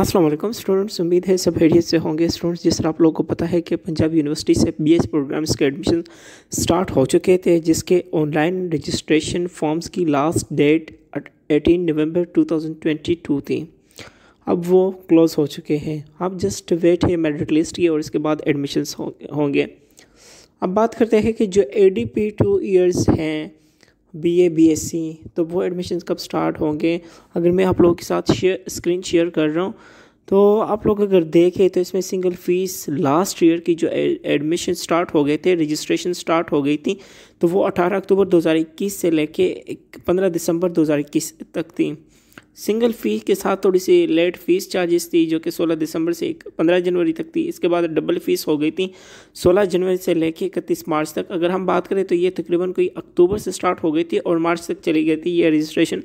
Aslam students उम्मीद है सब हेडियत से होंगे स्टूडेंट्स जिस तरह आप लोगों को पता है कि पंजाब यूनिवर्सिटी से बी एच प्रोग्राम्स के एडमिशन स्टार्ट हो चुके थे जिसके ऑनलाइन रजिस्ट्रेशन फॉर्म्स की लास्ट डेट 18 नवंबर 2022 थी अब वो क्लोज़ हो चुके हैं अब जस्ट वेट है मेरिट लिस्ट की और इसके बाद एडमिशन्स होंगे अब बात करते हैं कि जो A D P two years हैं B A B S C तो वो एडमिशन कब स्टार्ट होंगे अगर मैं आप लोगों के साथ शेयर स्क्रीन शेयर कर रहा हूँ तो आप लोग अगर देखें तो इसमें सिंगल फ़ीस लास्ट ईयर की जो एडमिशन स्टार्ट हो गए थे रजिस्ट्रेशन स्टार्ट हो गई थी तो वो 18 अक्टूबर 2021 से लेके 15 दिसंबर 2021 तक थी सिंगल फ़ी के साथ थोड़ी सी लेट फीस चार्जेस थी जो कि 16 दिसंबर से 15 जनवरी तक थी इसके बाद डबल फीस हो गई थी 16 जनवरी से लेके इकतीस मार्च तक अगर हम बात करें तो ये तकरीबन कोई अक्टूबर से स्टार्ट हो गई थी और मार्च तक चली गई थी ये रजिस्ट्रेशन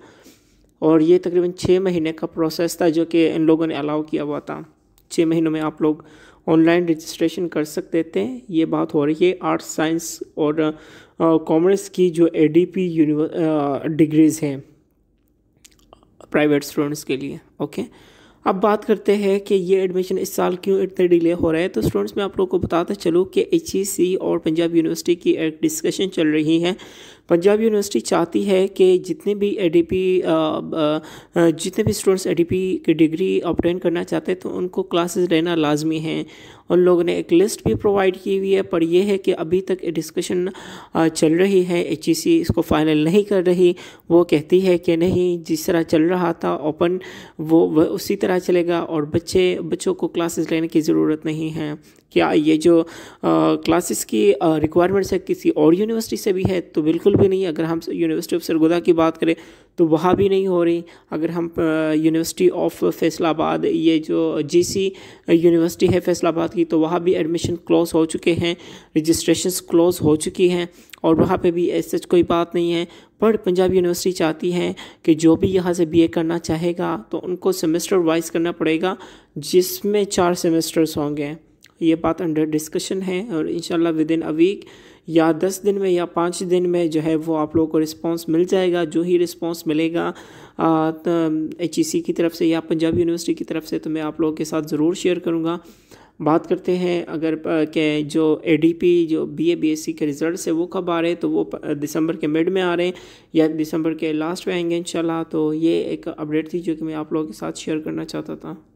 और ये तकरीबन छः महीने का प्रोसेस था जो कि इन लोगों ने अलाउ किया हुआ था छः महीनों में आप लोग ऑनलाइन रजिस्ट्रेशन कर सकते थे ये बात हो रही है आर्ट्स साइंस और कॉमर्स की जो ए डी पी डिग्रीज़ हैं प्राइवेट स्टूडेंट्स के लिए ओके अब बात करते हैं कि ये एडमिशन इस साल क्यों इतने डिले हो रहा है तो स्टूडेंट्स मैं आप लोगों को बताते चलूँ कि एच e और पंजाब यूनिवर्सिटी की एक डिस्कशन चल रही है पंजाब यूनिवर्सिटी चाहती है कि जितने भी ए जितने भी स्टूडेंट्स ए डी पी की डिग्री ऑप्टेन करना चाहते हैं तो उनको क्लासेस लेना लाजमी हैं उन लोगों ने एक लिस्ट भी प्रोवाइड की हुई है पर यह है कि अभी तक डिस्कशन चल रही है एच e इसको फाइनल नहीं कर रही वो कहती है कि नहीं जिस तरह चल रहा था ओपन वो उसी तरह चलेगा और बच्चे बच्चों को क्लासेस लेने की ज़रूरत नहीं है क्या ये जो क्लासेस की रिक्वायरमेंट्स है किसी और यूनिवर्सिटी से भी है तो बिल्कुल बिल्कुल भी नहीं अगर हम यूनिवर्सिटी ऑफ सरगोदा की बात करें तो वहाँ भी नहीं हो रही अगर हम यूनिवर्सिटी ऑफ फैसलाबाद ये जो जीसी यूनिवर्सिटी है फैसलाबाद की तो वहाँ भी एडमिशन क्लोज हो चुके हैं रजिस्ट्रेशन क्लोज हो चुकी हैं और वहाँ पे भी ऐसे कोई बात नहीं है पर पंजाब यूनिवर्सिटी चाहती है कि जो भी यहाँ से बीए करना चाहेगा तो उनको सेमेस्टर वाइज करना पड़ेगा जिसमें चार सेमेस्टर्स होंगे ये बात अंडर डिस्कशन है और in with in a week या दस दिन में या पाँच दिन में जो है वो आप लोगों को रिस्पॉन्स मिल जाएगा जो ही रिस्पॉन्स मिलेगा एच ई e की तरफ से या पंजाब यूनिवर्सिटी की तरफ से तो मैं आप लोगों के साथ ज़रूर शेयर करूँगा बात करते हैं अगर के जो पी जो एस सी के रिज़ल्ट है वो कब आ रहे हैं तो वो दिसंबर के मिड में आ रहे हैं या दिसंबर के लास्ट में आएंगे इंशाल्लाह तो ये एक अपडेट थी जो कि मैं आप लोगों के साथ शेयर करना चाहता था